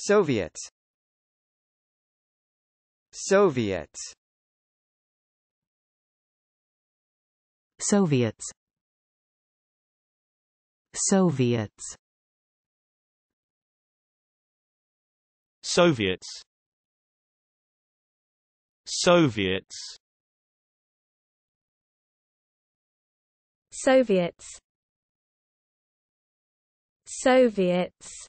Soviets Soviets Soviets Soviets Soviets Soviets Soviets Soviets